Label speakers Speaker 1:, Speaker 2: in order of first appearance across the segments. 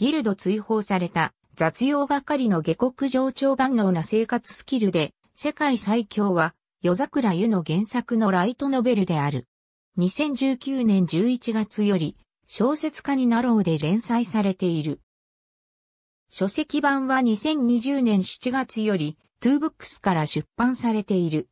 Speaker 1: ギルド追放された雑用係の下克上長万能な生活スキルで、世界最強は、夜桜湯の原作のライトノベルである。2019年11月より、小説家になろうで連載されている。書籍版は2020年7月より、トゥーブックスから出版されている。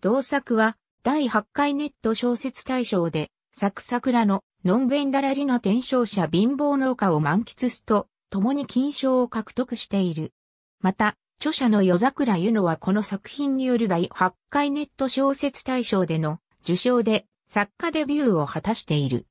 Speaker 1: 同作は、第8回ネット小説大賞で、ササククラののんべんだらりの転生者貧乏農家を満喫すと、共に金賞を獲得している。また、著者の夜桜ゆのはこの作品による第8回ネット小説大賞での受賞で作家デビューを果たしている。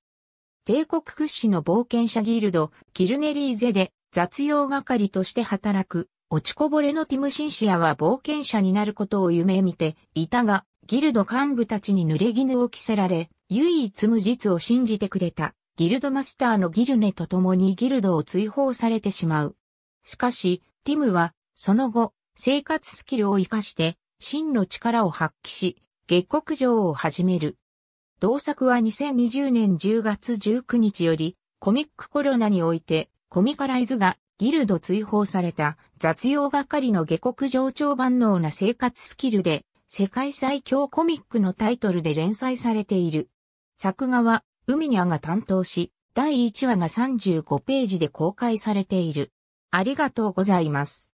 Speaker 1: 帝国屈指の冒険者ギルド、キルネリーゼで雑用係として働く、落ちこぼれのティムシンシアは冒険者になることを夢見ていたが、ギルド幹部たちに濡れ衣を着せられ、唯一無実を信じてくれたギルドマスターのギルネと共にギルドを追放されてしまう。しかし、ティムは、その後、生活スキルを活かして、真の力を発揮し、月国城を始める。同作は2020年10月19日より、コミックコロナにおいて、コミカライズがギルド追放された雑用係の下国上長万能な生活スキルで世界最強コミックのタイトルで連載されている。作画は、海にゃが担当し、第1話が35ページで公開されている。ありがとうございます。